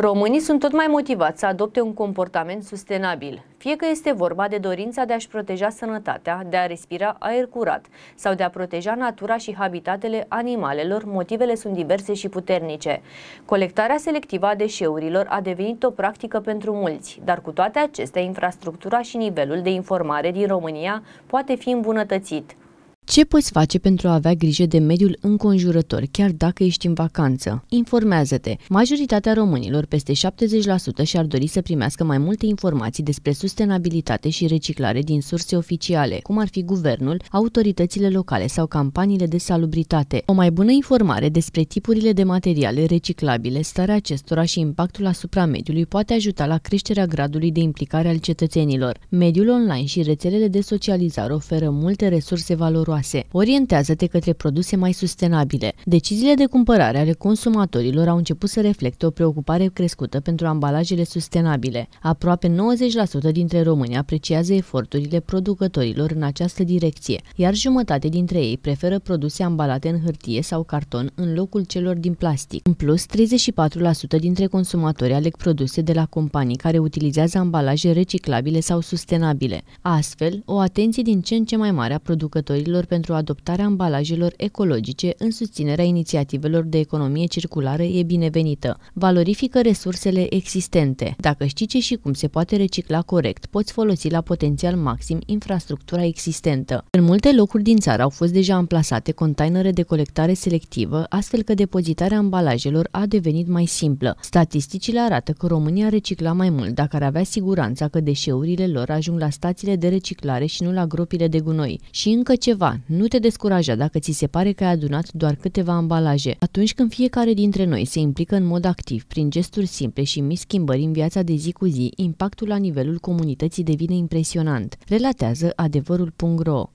Românii sunt tot mai motivați să adopte un comportament sustenabil, fie că este vorba de dorința de a-și proteja sănătatea, de a respira aer curat sau de a proteja natura și habitatele animalelor, motivele sunt diverse și puternice. Colectarea selectivă a deșeurilor a devenit o practică pentru mulți, dar cu toate acestea, infrastructura și nivelul de informare din România poate fi îmbunătățit. Ce poți face pentru a avea grijă de mediul înconjurător, chiar dacă ești în vacanță? Informează-te! Majoritatea românilor, peste 70%, și-ar dori să primească mai multe informații despre sustenabilitate și reciclare din surse oficiale, cum ar fi guvernul, autoritățile locale sau campaniile de salubritate. O mai bună informare despre tipurile de materiale reciclabile, starea acestora și impactul asupra mediului poate ajuta la creșterea gradului de implicare al cetățenilor. Mediul online și rețelele de socializare oferă multe resurse valoroase sănătoase. Orientează-te către produse mai sustenabile. Deciziile de cumpărare ale consumatorilor au început să reflecte o preocupare crescută pentru ambalajele sustenabile. Aproape 90% dintre români apreciază eforturile producătorilor în această direcție, iar jumătate dintre ei preferă produse ambalate în hârtie sau carton în locul celor din plastic. În plus, 34% dintre consumatori aleg produse de la companii care utilizează ambalaje reciclabile sau sustenabile. Astfel, o atenție din ce în ce mai mare a producătorilor pentru adoptarea ambalajelor ecologice în susținerea inițiativelor de economie circulară e binevenită. Valorifică resursele existente. Dacă știi ce și cum se poate recicla corect, poți folosi la potențial maxim infrastructura existentă. În multe locuri din țară au fost deja amplasate containere de colectare selectivă, astfel că depozitarea ambalajelor a devenit mai simplă. Statisticile arată că România recicla mai mult dacă ar avea siguranța că deșeurile lor ajung la stațiile de reciclare și nu la gropile de gunoi. Și încă ceva, nu te descuraja dacă ți se pare că ai adunat doar câteva ambalaje. Atunci când fiecare dintre noi se implică în mod activ, prin gesturi simple și mici schimbări în viața de zi cu zi, impactul la nivelul comunității devine impresionant, relatează adevărul.ro.